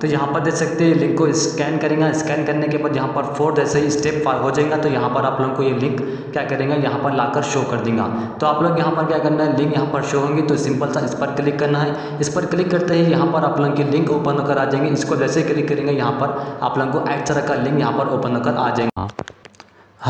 तो यहाँ पर देख सकते हैं लिंक को स्कैन करेंगे स्कैन करने के बाद यहाँ पर फोर जैसे ही स्टेप हो जाएगा तो यहाँ पर आप लोगों को ये लिंक क्या करेंगे यहाँ पर लाकर शो कर देंगे तो आप लोग यहाँ पर क्या करना है लिंक यहाँ पर शो होंगी तो सिंपल सा इस पर क्लिक करना है इस पर क्लिक करते ही यहाँ पर आप लोगों की लिंक ओपन होकर आ जाएंगे इसको जैसे क्लिक करेंगे यहाँ पर आप लोगों को तरह का लिंक यहाँ पर ओपन होकर आ जाएगा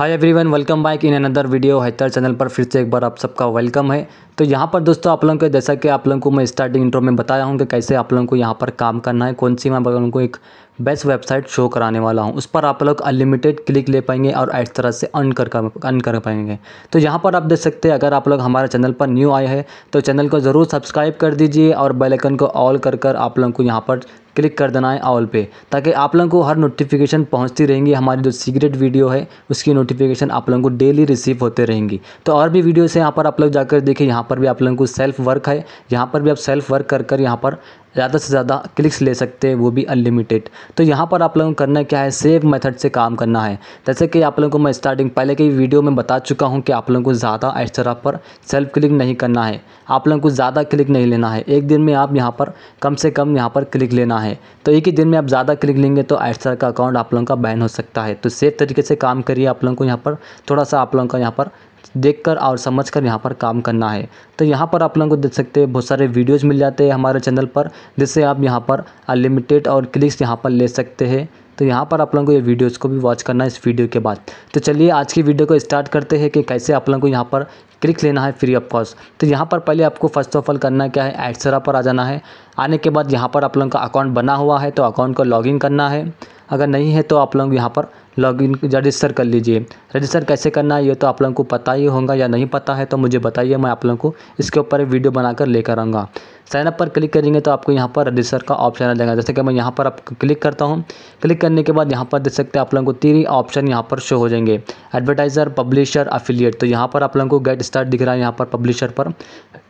hi everyone welcome back in another video हैतर चैनल पर फिर से एक बार आप सबका वेलकम है तो यहाँ पर दोस्तों आप लोगों को जैसा कि आप लोगों को मैं स्टार्टिंग इंट्रो में बताया हूँ कि कैसे आप लोगों को यहाँ पर काम करना है कौन सी मैं आप लोगों को एक बेस्ट वेबसाइट शो कराने वाला हूँ उस पर आप लोग अनलिमिटेड क्लिक ले पाएंगे और इस तरह से अर्न कर अर्न कर पाएंगे तो यहाँ पर आप देख सकते हैं अगर आप लोग हमारे चैनल पर न्यू आए हैं तो चैनल को ज़रूर सब्सक्राइब कर दीजिए और बेलाइकन को ऑल कर कर आप लोगों को यहाँ पर क्लिक कर देना है ऑल पे ताकि आप लोगों को हर नोटिफिकेशन पहुंचती रहेंगी हमारी जो सीक्रेट वीडियो है उसकी नोटिफिकेशन आप लोगों को डेली रिसीव होते रहेंगी तो और भी वीडियोस हैं यहाँ पर आप लोग जाकर देखें यहाँ पर भी आप लोगों को सेल्फ वर्क है यहाँ पर भी आप सेल्फ वर्क कर कर यहाँ पर ज़्यादा से ज़्यादा क्लिक्स ले सकते हैं वो भी अनलिमिटेड तो यहाँ पर आप लोगों को करना क्या है सेव मेथड से काम करना है जैसे कि आप लोगों को मैं स्टार्टिंग पहले के वीडियो में बता चुका हूँ कि आप लोगों को ज़्यादा तरह पर सेल्फ क्लिक नहीं करना है आप लोगों को ज़्यादा क्लिक नहीं लेना है एक दिन में आप यहाँ पर कम से कम यहाँ पर क्लिक लेना है तो एक ही दिन में आप ज़्यादा क्लिक लेंगे तो एक्स्ट्रा का अकाउंट आप लोगों का बैन हो सकता है तो सेफ तरीके से काम करिए आप लोगों को यहाँ पर थोड़ा सा आप लोगों का यहाँ पर देखकर और समझकर यहाँ पर काम करना है तो यहाँ पर आप लोगों को देख सकते हैं बहुत सारे वीडियोज़ मिल जाते हैं हमारे चैनल पर जिससे आप यहाँ पर अनलिमिटेड और क्लिक्स यहाँ पर ले सकते हैं तो यहाँ पर आप लोगों को ये वीडियोस को भी वॉच करना है इस वीडियो के बाद तो चलिए आज की वीडियो को स्टार्ट करते हैं कि कैसे आप लोगों को यहाँ पर क्लिक लेना है फ्री ऑफ कॉस्ट तो यहाँ पर पहले आपको फर्स्ट ऑफ ऑल करना क्या है एडसरा पर आ जाना है आने के बाद यहाँ पर आप लोगों का अकाउंट बना हुआ है तो अकाउंट को लॉगिन करना है अगर नहीं है तो आप लोग यहाँ पर लॉगिन रजिस्टर कर लीजिए रजिस्टर कैसे करना है ये तो आप लोगों को पता ही होगा या नहीं पता है तो मुझे बताइए मैं आप लोगों को इसके ऊपर वीडियो बनाकर लेकर आऊँगा साइनअप पर क्लिक करेंगे तो आपको यहाँ पर रजिस्टर का ऑप्शन आ जाएगा जैसे कि मैं यहाँ पर आप क्लिक करता हूँ क्लिक करने के बाद यहाँ पर देख सकते हैं आप लोगों को तीन ऑप्शन यहाँ पर शो हो जाएंगे एडवर्टाइज़र पब्लिशर अफिलिएट तो यहाँ पर आप लोगों को गेट स्टार्ट दिख रहा है यहाँ पर पब्लिशर पर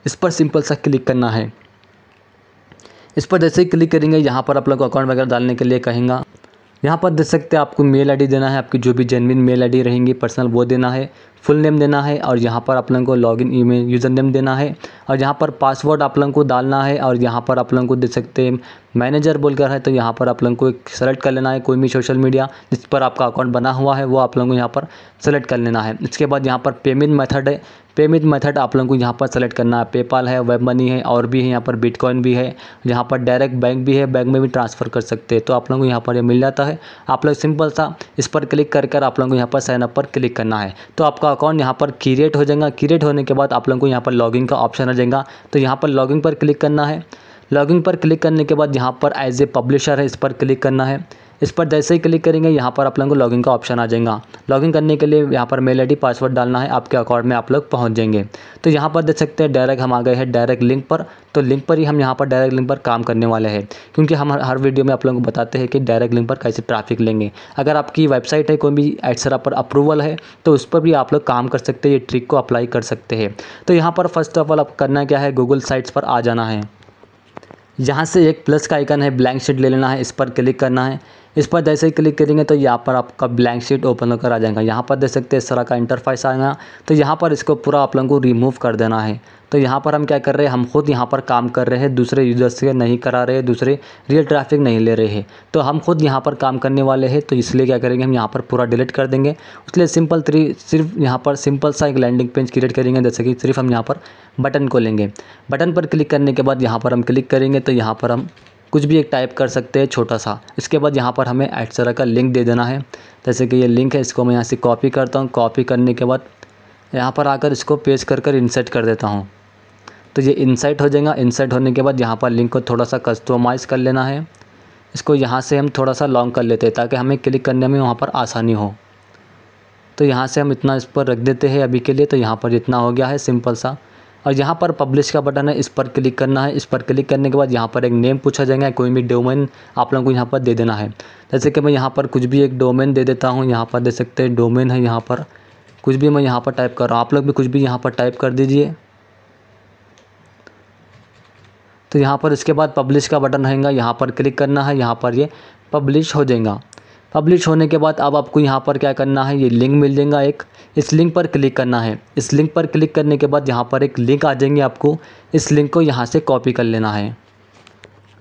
इस पर सिंपल सा क्लिक करना है इस पर जैसे ही क्लिक करेंगे यहाँ पर आप लोग को अकाउंट वगैरह डालने के लिए कहेंगे यहाँ पर देख सकते हैं आपको मेल आईडी देना है आपकी जो भी जेनविन मेल आईडी रहेंगी पर्सनल वो देना है फुल नेम देना है और यहाँ पर आप लोगों को लॉगिन ईमेल यूज़र नेम देना है और यहाँ पर पासवर्ड आप लोगों को डालना है और यहाँ पर आप लोगों को देख सकते हैं मैनेजर बोलकर है तो यहाँ पर आप लोगों को एक सेलेक्ट कर लेना है कोई भी सोशल मीडिया जिस पर आपका अकाउंट बना हुआ है वो आप लोगों को यहाँ पर सेलेक्ट कर लेना है इसके बाद यहाँ पर पेमेंट मैथड है पेमेंट मेथड आप लोगों को यहाँ पर सेलेक्ट करना है पेपाल है वेब मनी है और भी है यहाँ पर बिटकॉइन भी है यहाँ पर डायरेक्ट बैंक भी है बैंक में भी ट्रांसफ़र कर सकते हैं तो आप लोगों को यहाँ पर ये यह मिल जाता है आप लोग सिंपल सा इस पर क्लिक कर कर आप लोगों को यहाँ पर साइनअप पर क्लिक करना है तो आपका अकाउंट यहाँ पर क्रिएट हो जाएगा क्रिएट होने के बाद आप लोगों को यहाँ पर लॉगिंग का ऑप्शन आ जाएगा तो यहाँ पर लॉगिंग पर क्लिक करना है लॉगिंग पर क्लिक करने के बाद यहाँ पर एज ए पब्लिशर है इस पर क्लिक करना है इस पर जैसे ही क्लिक करेंगे यहाँ पर आप लोगों को लॉगिन का ऑप्शन आ जाएगा लॉगिन करने के लिए यहाँ पर मेल आई पासवर्ड डालना है आपके अकाउंट में आप लोग पहुँच जाएंगे तो यहाँ पर देख सकते हैं डायरेक्ट हम आ गए हैं डायरेक्ट लिंक पर तो लिंक पर ही हम यहाँ पर डायरेक्ट लिंक पर काम करने वाले हैं क्योंकि हम हर वीडियो में आप लोगों को बताते हैं कि डायरेक्ट लिंक पर कैसे ट्रैफिक लेंगे अगर आपकी वेबसाइट है कोई भी एडसरा पर अप्रूवल है तो उस पर भी आप लोग काम कर सकते हैं ये ट्रिक को अप्लाई कर सकते हैं तो यहाँ पर फर्स्ट ऑफ ऑल आप करना क्या है गूगल साइट्स पर आ जाना है यहाँ से एक प्लस का आइकन है ब्लैंक शीट ले लेना है इस पर क्लिक करना है इस पर जैसे ही क्लिक करेंगे तो यहाँ पर आपका ब्लैंक शीट ओपन होकर आ जाएगा यहाँ पर देख सकते हैं इस तरह का इंटरफेस आएगा तो यहाँ पर इसको पूरा आप लोगों को रिमूव कर देना है तो यहाँ पर हम क्या कर रहे हैं हम खुद यहाँ पर काम कर रहे हैं दूसरे यूज़र्स से नहीं करा रहे दूसरे रियल ट्रैफिक नहीं ले रहे हैं तो हम खुद यहाँ पर काम करने वाले हैं तो इसलिए क्या करेंगे हम यहाँ पर पूरा डिलीट कर देंगे इसलिए सिंपल थ्री सिर्फ यहाँ पर सिंपल सा एक लैंडिंग पेज क्रिएट करेंगे जैसे कि सिर्फ हम यहाँ पर बटन को लेंगे बटन पर क्लिक करने के बाद यहाँ पर हम क्लिक करेंगे तो यहाँ पर हम कुछ भी एक टाइप कर सकते हैं छोटा सा इसके बाद यहाँ पर हमें एटसेरा का लिंक दे देना है जैसे कि ये लिंक है इसको मैं यहाँ से कॉपी करता हूँ कॉपी करने के बाद यहाँ पर आकर इसको पेज कर कर इंसर्ट कर देता हूँ तो ये इंसर्ट हो जाएगा इंसर्ट होने के बाद यहाँ पर लिंक को थोड़ा सा कस्टमाइज़ कर लेना है इसको यहाँ से हम थोड़ा सा लॉन्ग कर लेते हैं ताकि हमें क्लिक करने में वहाँ पर आसानी हो तो यहाँ से हम इतना इस पर रख देते हैं अभी के लिए तो यहाँ पर जितना हो गया है सिंपल सा और यहाँ पर पब्लिश का बटन है इस पर क्लिक करना है इस पर क्लिक करने के बाद यहाँ पर एक नेम पूछा जाएगा कोई भी डोमेन आप लोगों को यहाँ पर दे देना है जैसे कि मैं यहाँ पर कुछ भी एक डोमेन दे देता हूँ यहाँ पर दे सकते हैं डोमेन है यहाँ पर कुछ भी मैं यहाँ पर टाइप कर रहा हूँ आप लोग भी कुछ भी यहाँ पर टाइप कर दीजिए तो यहाँ पर इसके बाद पब्लिश का बटन रहेगा यहाँ पर क्लिक करना है यहाँ पर ये यह पब्लिश हो जाएगा पब्लिश होने के बाद अब आपको यहाँ पर क्या करना है ये लिंक मिल जाएगा एक इस लिंक पर क्लिक करना है इस लिंक पर क्लिक करने के बाद यहाँ पर एक लिंक आ जाएंगे आपको इस लिंक को यहाँ से कॉपी कर लेना है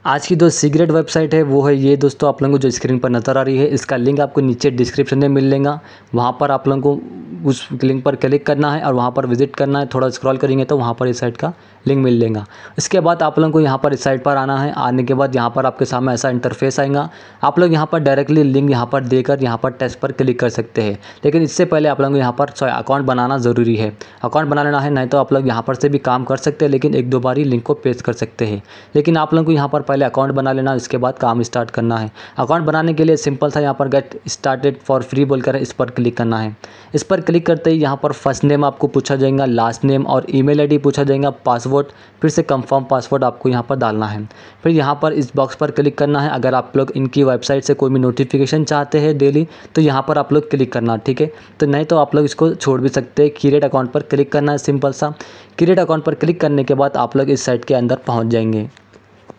आज की जो सीक्रेट वेबसाइट है वो है ये दोस्तों आप लोगों को जो स्क्रीन पर नज़र आ रही है इसका लिंक आपको नीचे डिस्क्रिप्शन में मिल लेगा वहाँ पर आप लोगों को उस लिंक पर क्लिक करना है और वहाँ पर विजिट करना है थोड़ा स्क्रॉल करेंगे तो वहाँ पर इस साइट का लिंक मिल लेगा इसके बाद आप लोगों को यहाँ पर इस साइट पर आना है आने के बाद यहाँ पर आपके सामने ऐसा इंटरफेस आएगा आप लोग यहाँ पर डायरेक्टली लिंक यहाँ पर देकर यहाँ पर टेस्ट पर क्लिक कर सकते हैं लेकिन इससे पहले आप लोगों को यहाँ पर अकाउंट बनाना ज़रूरी है अकाउंट बना लेना है नहीं तो आप लोग यहाँ पर से भी काम कर सकते हैं लेकिन एक दो बार ही लिंक को पेश कर सकते हैं लेकिन आप लोगों को यहाँ पर पहले अकाउंट बना लेना इसके बाद काम स्टार्ट करना है अकाउंट बनाने के लिए सिंपल था यहाँ पर गेट स्टार्टेड फॉर फ्री बोलकर इस पर क्लिक करना है इस पर क्लिक करते ही यहाँ पर फर्स्ट नेम आपको पूछा जाएगा लास्ट नेम और ई मेल पूछा जाएगा पासवर्ड फिर से कंफर्म पासवर्ड आपको यहाँ पर डालना है फिर यहाँ पर इस बॉक्स पर क्लिक करना है अगर आप लोग इनकी वेबसाइट से कोई भी नोटिफिकेशन चाहते हैं डेली तो यहाँ पर आप लोग क्लिक करना ठीक है तो नहीं तो आप लोग इसको छोड़ भी सकते हैं क्रिएट अकाउंट पर क्लिक करना है सिंपल सा क्रिएट अकाउंट पर क्लिक करने के बाद आप लोग इस साइट के अंदर पहुँच जाएंगे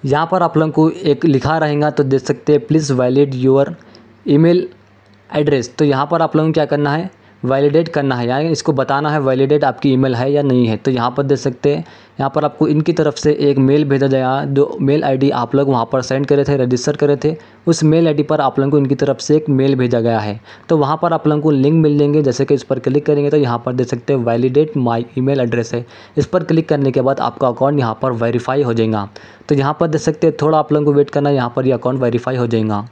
यहाँ पर आप लोगों को एक लिखा रहेगा तो देख सकते हैं please valid your email address तो यहाँ पर आप लोगों को क्या करना है वैलिडेट करना है यानी इसको बताना है वैलिडेट आपकी ईमेल है या नहीं है तो यहाँ पर देख सकते हैं यहाँ पर आपको इनकी तरफ से एक मेल भेजा गया जो मेल आईडी आप लोग वहाँ पर सेंड करे थे रजिस्टर करे थे उस मेल आईडी पर आप लोगों को इनकी तरफ से एक मेल भेजा गया है तो वहाँ पर आप लोगों को लिंक मिल जाएंगे जैसे कि इस पर क्लिक करेंगे तो यहाँ पर देख सकते हैं वैलिडेट माई ई एड्रेस है इस पर क्लिक करने के बाद आपका अकाउंट यहाँ पर वेरीफाई हो जाएगा तो यहाँ पर देख सकते हैं थोड़ा आप लोगों को वेट करना यहाँ पर ये अकाउंट वेरीफाई हो जाएगा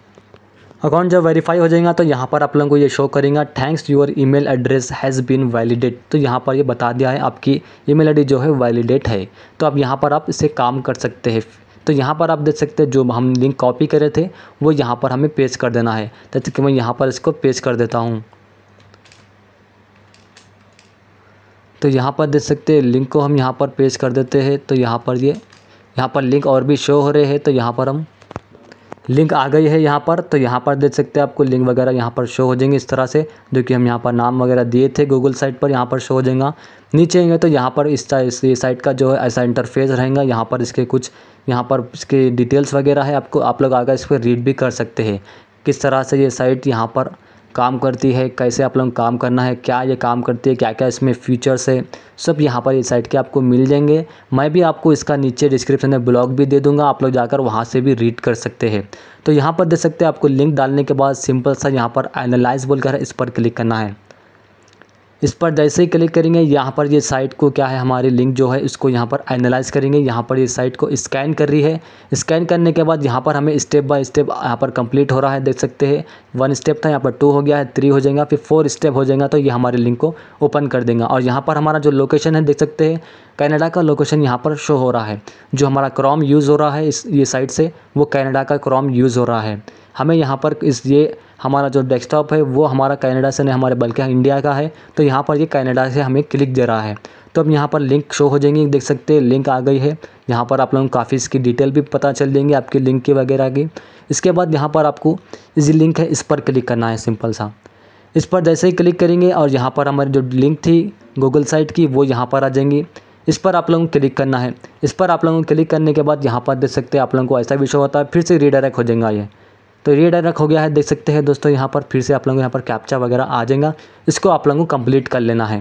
अकाउंट जब वेरीफाई हो जाएगा तो यहाँ पर आप लोगों को ये शो करेगा thanks your email address has been validate तो यहाँ पर ये बता दिया है आपकी ईमेल आईडी जो है वैलिडेट है तो अब यहाँ पर आप इसे काम कर सकते हैं तो यहाँ पर आप देख सकते हैं जो हम लिंक कॉपी करे थे वो यहाँ पर हमें पेश कर देना है जैसे कि मैं यहाँ पर इसको पेश कर देता हूँ तो यहाँ पर देख सकते हैं लिंक को हम यहाँ पर पेश कर देते हैं तो यहाँ पर ये यह, यहाँ पर लिंक और भी शो हो रहे हैं तो यहाँ पर हम लिंक आ गई है यहाँ पर तो यहाँ पर देख सकते हैं आपको लिंक वगैरह यहाँ पर शो हो जाएंगे इस तरह से जो कि हम यहाँ पर नाम वगैरह दिए थे गूगल साइट पर यहाँ पर शो हो जाएगा नीचे आएंगे तो यहाँ पर इस साइट का जो है ऐसा इंटरफेस रहेगा यहाँ पर इसके कुछ यहाँ पर इसके डिटेल्स वगैरह है आपको आप लोग आकर इस पर रीड भी कर सकते हैं किस तरह से ये साइट यहाँ पर काम करती है कैसे आप लोग काम करना है क्या ये काम करती है क्या क्या इसमें फीचर्स है सब यहाँ पर इस साइट के आपको मिल जाएंगे मैं भी आपको इसका नीचे डिस्क्रिप्शन में ब्लॉग भी दे दूंगा आप लोग जाकर वहाँ से भी रीड कर सकते हैं तो यहाँ पर दे सकते हैं आपको लिंक डालने के बाद सिंपल सा यहाँ पर एनालाइज बोलकर इस पर क्लिक करना है इस पर जैसे ही क्लिक करेंगे यहाँ पर ये साइट को क्या है हमारी लिंक जो है इसको यहाँ पर एनालाइज करेंगे यहाँ पर ये साइट को स्कैन कर रही है स्कैन करने के बाद यहाँ पर हमें स्टेप बाय स्टेप यहाँ पर कंप्लीट हो रहा है देख सकते हैं वन स्टेप था यहाँ पर टू हो गया है थ्री हो जाएगा फिर फोर स्टेप हो जाएगा तो ये हमारे लिंक को ओपन कर देंगे और यहाँ पर हमारा जो लोकेशन है देख सकते हैं कैनेडा का लोकेशन यहाँ पर शो हो रहा है जो हमारा क्रॉम यूज़ हो रहा है इस ये साइट से वो कैनेडा का क्रॉम यूज़ हो रहा है हमें यहाँ पर इस ये हमारा जो डेस्कटॉप है वो हमारा कैनेडा से नहीं हमारे बल्कि इंडिया का है तो यहाँ पर ये कैनेडा से हमें क्लिक दे रहा है तो अब यहाँ पर लिंक शो हो जाएंगे देख सकते हैं लिंक आ गई है यहाँ पर आप लोगों को काफ़ी इसकी डिटेल भी पता चल जाएंगे आपकी लिंक की वगैरह की इसके बाद यहाँ पर आपको जी लिंक है इस पर क्लिक करना है सिंपल सा इस पर जैसे ही क्लिक करेंगे और यहाँ पर हमारी जो लिंक थी गूगल साइट की वो यहाँ पर आ जाएंगी इस पर आप लोगों को क्लिक करना है इस पर आप लोगों को क्लिक करने के बाद यहाँ पर देख सकते हैं आप लोगों को ऐसा विषय होता है फिर से रीडायरेक्ट हो जाएगा ये तो रीडायरेक्ट हो गया है देख सकते हैं दोस्तों यहाँ पर फिर से आप लोगों यहाँ पर कैप्चा वगैरह आ जाएगा इसको आप लोगों को कंप्लीट कर लेना है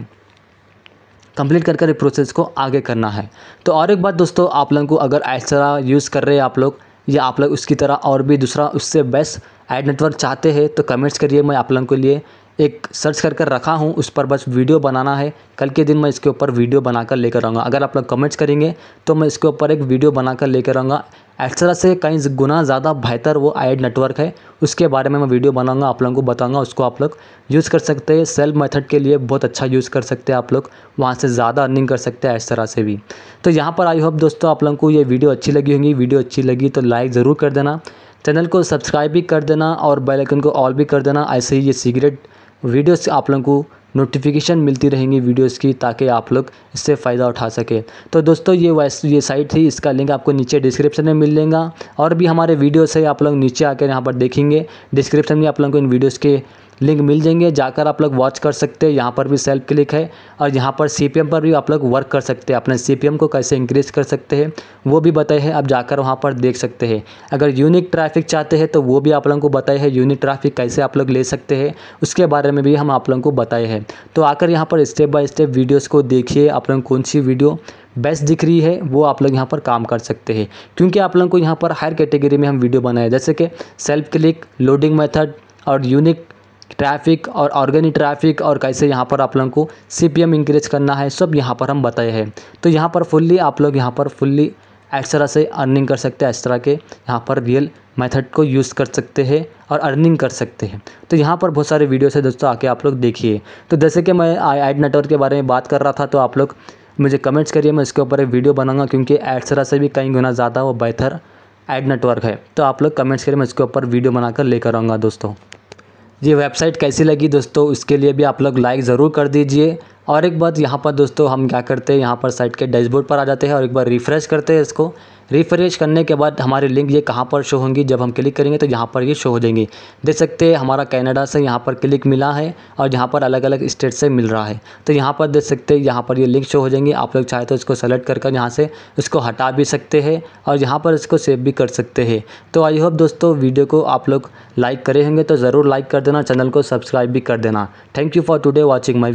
कंप्लीट कर कर प्रोसेस को आगे करना है तो और एक बात दोस्तों आप लोगों को अगर ऐसा यूज़ कर रहे हैं आप लोग या आप लोग उसकी तरह और भी दूसरा उससे बेस्ट एड नेटवर्क चाहते हैं तो कमेंट्स करिए मैं आप लोगों के लिए एक सर्च कर कर रखा हूँ उस पर बस वीडियो बनाना है कल के दिन मैं इसके ऊपर वीडियो बनाकर लेकर आऊँगा अगर आप लोग कमेंट्स करेंगे तो मैं इसके ऊपर एक वीडियो बनाकर कर लेकर आऊँगा एक्स्ट्रा से कई गुना ज़्यादा बेहतर वो एड नेटवर्क है उसके बारे में मैं वीडियो बनाऊँगा आप लोगों को बताऊँगा उसको आप लोग यूज़ कर सकते हैं सेल मेथड के लिए बहुत अच्छा यूज़ कर सकते हैं आप लोग वहाँ से ज़्यादा अर्निंग कर सकते हैं इस तरह से भी तो यहाँ पर आई होप दोस्तों आप लोगों को ये वीडियो अच्छी लगी होंगी वीडियो अच्छी लगी तो लाइक ज़रूर कर देना चैनल को सब्सक्राइब भी कर देना और बेलाइकन को ऑल भी कर देना ऐसे ही ये सीगरेट वीडियोस आप लोगों को नोटिफिकेशन मिलती रहेंगी वीडियोस की ताकि आप लोग इससे फ़ायदा उठा सके तो दोस्तों ये वैस ये साइट थी इसका लिंक आपको नीचे डिस्क्रिप्शन में मिल लेगा और भी हमारे वीडियोस है आप लोग नीचे आकर यहाँ पर देखेंगे डिस्क्रिप्शन में आप लोगों को इन वीडियोस के लिंक मिल जाएंगे जाकर आप लोग वॉच कर सकते हैं यहाँ पर भी सेल्फ क्लिक है और यहाँ पर सी पर भी आप लोग वर्क कर सकते हैं अपने सी को कैसे इंक्रीज़ कर सकते हैं वो भी बताए हैं आप जाकर वहाँ पर देख सकते हैं अगर यूनिक ट्रैफिक चाहते हैं तो वो भी आप लोगों को बताए हैं यूनिक ट्रैफिक कैसे आप लोग ले सकते हैं उसके बारे में भी हम आप लोगों को बताए हैं तो आकर यहाँ पर स्टेप बाय स्टेप वीडियोज़ को देखिए आप लोग कौन सी वीडियो बेस्ट दिख रही है वो आप लोग यहाँ पर काम कर सकते हैं क्योंकि आप लोगों को यहाँ पर हायर कैटेगरी में हम वीडियो बनाए जैसे कि सेल्फ क्लिक लोडिंग मेथड और यूनिक ट्रैफिक और ऑर्गेनिक ट्रैफिक और कैसे यहाँ पर आप लोगों को सी पी एम इंक्रीज करना है सब यहाँ पर हम बताए हैं तो यहाँ पर फुल्ली आप लोग यहाँ पर फुल्ली इस तरह से अर्निंग कर सकते हैं इस तरह के यहाँ पर रियल मेथड को यूज़ कर सकते हैं और अर्निंग कर सकते हैं तो यहाँ पर बहुत सारे वीडियोस है दोस्तों आके आप लोग देखिए तो जैसे कि मैं एड नेटवर्क के बारे में बात कर रहा था तो आप लोग मुझे कमेंट्स करिए मैं इसके ऊपर एक वीडियो बनाऊंगा क्योंकि एड्सरा से भी कई गुना ज़्यादा वो बेहतर एड नेटवर्क है तो आप लोग कमेंट्स करिए मैं इसके ऊपर वीडियो बनाकर लेकर आऊँगा दोस्तों ये वेबसाइट कैसी लगी दोस्तों इसके लिए भी आप लोग लाइक ज़रूर कर दीजिए और एक बात यहाँ पर दोस्तों हम क्या करते हैं यहाँ पर साइट के डैशबोर्ड पर आ जाते हैं और एक बार रिफ़्रेश करते हैं इसको रिफ़्रेश करने के बाद हमारे लिंक ये कहाँ पर शो होंगी जब हम क्लिक करेंगे तो यहाँ पर ये शो हो जाएंगी देख सकते हैं हमारा कनाडा से यहाँ पर क्लिक मिला है और यहाँ पर अलग अलग स्टेट से मिल रहा है तो यहाँ पर देख सकते हैं यहाँ पर ये लिंक शो हो जाएंगे आप लोग चाहे तो इसको सेलेक्ट कर कर यहाँ से इसको हटा भी सकते हैं और यहाँ पर इसको सेव भी कर सकते हैं तो आई होप दोस्तों वीडियो को आप लोग लाइक करे होंगे तो ज़रूर लाइक कर देना चैनल को सब्सक्राइब भी कर देना thank you for today watching my